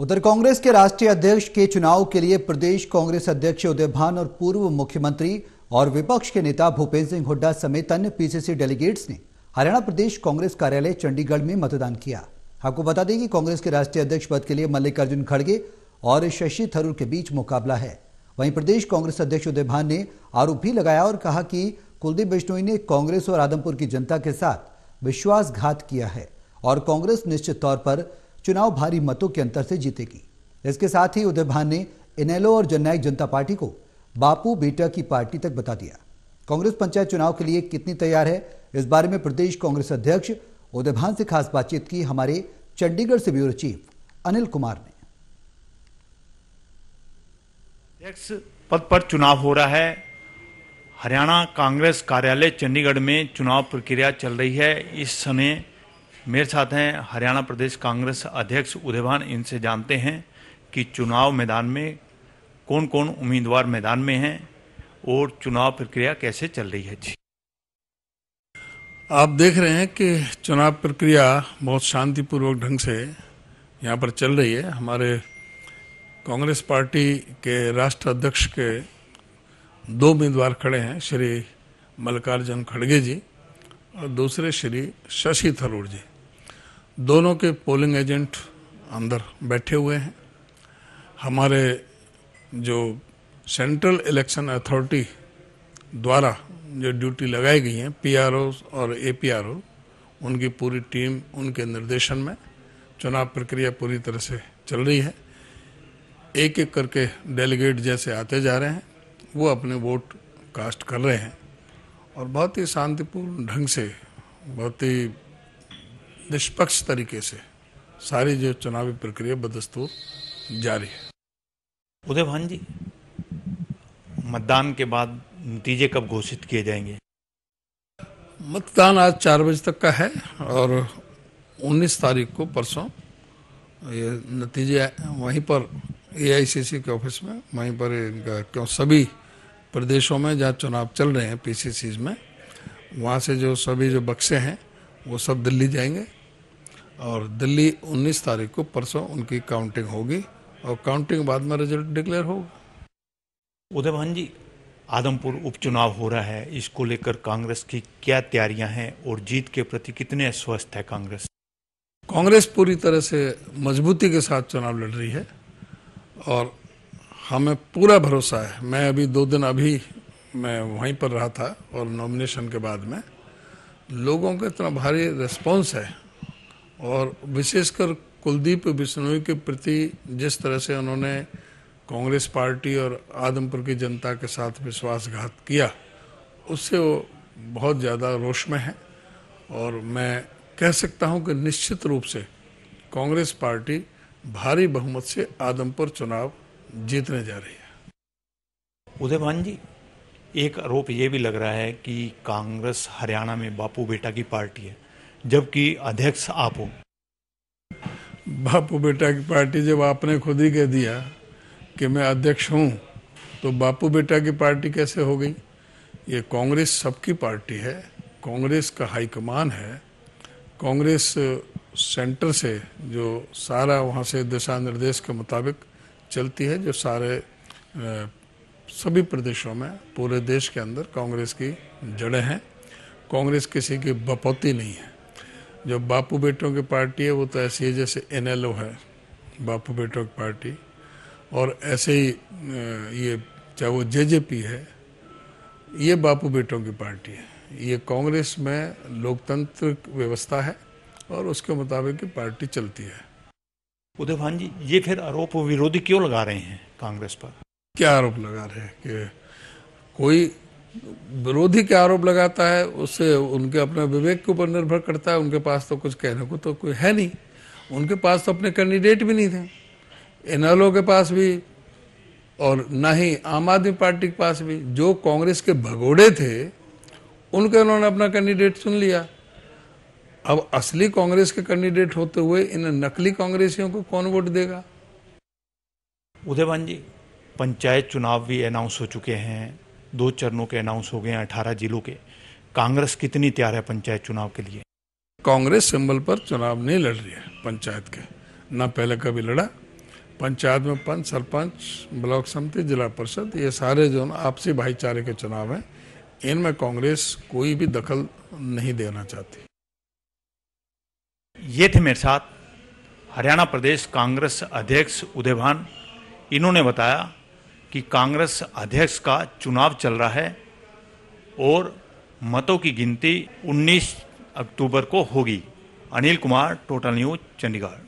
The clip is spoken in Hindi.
उधर कांग्रेस के राष्ट्रीय अध्यक्ष के चुनाव के लिए प्रदेश कांग्रेस अध्यक्ष उदय भान और पूर्व मुख्यमंत्री और विपक्ष के नेता भूपेंद्र सिंह हुड्डा समेत अन्य पीसीसी डेलीगेट्स ने हरियाणा प्रदेश कांग्रेस कार्यालय चंडीगढ़ में मतदान किया आपको बता दें कि कांग्रेस के राष्ट्रीय अध्यक्ष पद के लिए मल्लिकार्जुन खड़गे और शशि थरूर के बीच मुकाबला है वहीं प्रदेश कांग्रेस अध्यक्ष उदय भान ने आरोप भी लगाया और कहा कि कुलदीप बिश्नोई ने कांग्रेस और आदमपुर की जनता के साथ विश्वासघात किया है और कांग्रेस निश्चित तौर पर चुनाव भारी मतों के अंतर से जीतेगी इसके साथ ही उदय भान ने इनेलो और जननायक जनता पार्टी को बापू बेटा की पार्टी तक बता दिया कांग्रेस पंचायत चुनाव के लिए कितनी तैयार है इस बारे में प्रदेश कांग्रेस अध्यक्ष उदय भान से खास बातचीत की हमारे चंडीगढ़ से ब्यूरो चीफ अनिल कुमार ने अध्यक्ष पद पर चुनाव हो रहा है हरियाणा कांग्रेस कार्यालय चंडीगढ़ में चुनाव प्रक्रिया चल रही है इस समय मेरे साथ हैं हरियाणा प्रदेश कांग्रेस अध्यक्ष उदयवान इनसे जानते हैं कि चुनाव मैदान में कौन कौन उम्मीदवार मैदान में हैं और चुनाव प्रक्रिया कैसे चल रही है जी आप देख रहे हैं कि चुनाव प्रक्रिया बहुत शांतिपूर्वक ढंग से यहाँ पर चल रही है हमारे कांग्रेस पार्टी के राष्ट्र अध्यक्ष के दो उम्मीदवार खड़े हैं श्री मल्लिकार्जुन खड़गे जी और दूसरे श्री शशि थरूर जी दोनों के पोलिंग एजेंट अंदर बैठे हुए हैं हमारे जो सेंट्रल इलेक्शन अथॉरिटी द्वारा जो ड्यूटी लगाई गई हैं पी और ए उनकी पूरी टीम उनके निर्देशन में चुनाव प्रक्रिया पूरी तरह से चल रही है एक एक करके डेलीगेट जैसे आते जा रहे हैं वो अपने वोट कास्ट कर रहे हैं और बहुत ही शांतिपूर्ण ढंग से बहुत ही निष्पक्ष तरीके से सारी जो चुनावी प्रक्रिया बदस्तूर जारी है उदय भान जी मतदान के बाद नतीजे कब घोषित किए जाएंगे मतदान आज चार बजे तक का है और 19 तारीख को परसों ये नतीजे वहीं पर एआईसीसी के ऑफिस में वहीं पर इनका क्यों सभी प्रदेशों में जहाँ चुनाव चल रहे हैं पीसीसीज में वहाँ से जो सभी जो बक्से हैं वो सब दिल्ली जाएंगे और दिल्ली 19 तारीख को परसों उनकी काउंटिंग होगी और काउंटिंग बाद में रिजल्ट डिक्लेयर होगा उदयभान जी आदमपुर उपचुनाव हो रहा है इसको लेकर कांग्रेस की क्या तैयारियां हैं और जीत के प्रति कितने स्वस्थ है कांग्रेस कांग्रेस पूरी तरह से मजबूती के साथ चुनाव लड़ रही है और हमें पूरा भरोसा है मैं अभी दो दिन अभी मैं वहीं पर रहा था और नॉमिनेशन के बाद में लोगों का इतना भारी रिस्पॉन्स है और विशेषकर कुलदीप बिश्नोई के प्रति जिस तरह से उन्होंने कांग्रेस पार्टी और आदमपुर की जनता के साथ विश्वासघात किया उससे वो बहुत ज़्यादा रोष में है और मैं कह सकता हूं कि निश्चित रूप से कांग्रेस पार्टी भारी बहुमत से आदमपुर चुनाव जीतने जा रही है उदयमान जी एक आरोप ये भी लग रहा है कि कांग्रेस हरियाणा में बापू बेटा की पार्टी है जबकि अध्यक्ष आप हो बापू बेटा की पार्टी जब आपने खुद ही कह दिया कि मैं अध्यक्ष हूँ तो बापू बेटा की पार्टी कैसे हो गई ये कांग्रेस सबकी पार्टी है कांग्रेस का हाईकमान है कांग्रेस सेंटर से जो सारा वहाँ से दिशा निर्देश के मुताबिक चलती है जो सारे सभी प्रदेशों में पूरे देश के अंदर कांग्रेस की जड़ें हैं कांग्रेस किसी की बपौती नहीं है जो बापू बेटों की पार्टी है वो तो ऐसी है जैसे एन है बापू बेटों की पार्टी और ऐसे ही ये चाहे वो जे है ये बापू बेटों की पार्टी है ये कांग्रेस में लोकतंत्र व्यवस्था है और उसके मुताबिक पार्टी चलती है उदय भान जी ये फिर आरोप विरोधी क्यों लगा रहे हैं कांग्रेस पर क्या आरोप लगा रहे हैं कि कोई विरोधी के आरोप लगाता है उससे उनके अपने विवेक के ऊपर निर्भर करता है उनके पास तो कुछ कहने को तो कोई है नहीं उनके पास तो अपने कैंडिडेट भी नहीं थे एनएलओ के पास भी और ना ही आम आदमी पार्टी के पास भी जो कांग्रेस के भगोड़े थे उनके उन्होंने अपना कैंडिडेट चुन लिया अब असली कांग्रेस के कैंडिडेट होते हुए इन नकली कांग्रेसियों को कौन वोट देगा उदयभान जी पंचायत चुनाव भी अनाउंस हो चुके हैं दो चरणों के अनाउंस हो गए हैं अठारह जिलों के कांग्रेस कितनी तैयार है पंचायत चुनाव के लिए कांग्रेस सिंबल पर चुनाव नहीं लड़ रही है पंचायत के ना पहले कभी लड़ा पंचायत में पंच सरपंच ब्लॉक समिति जिला परिषद ये सारे जो आपसी भाईचारे के चुनाव हैं इनमें कांग्रेस कोई भी दखल नहीं देना चाहती ये थे मेरे साथ हरियाणा प्रदेश कांग्रेस अध्यक्ष उदयभान इन्होंने बताया कि कांग्रेस अध्यक्ष का चुनाव चल रहा है और मतों की गिनती 19 अक्टूबर को होगी अनिल कुमार टोटल न्यूज चंडीगढ़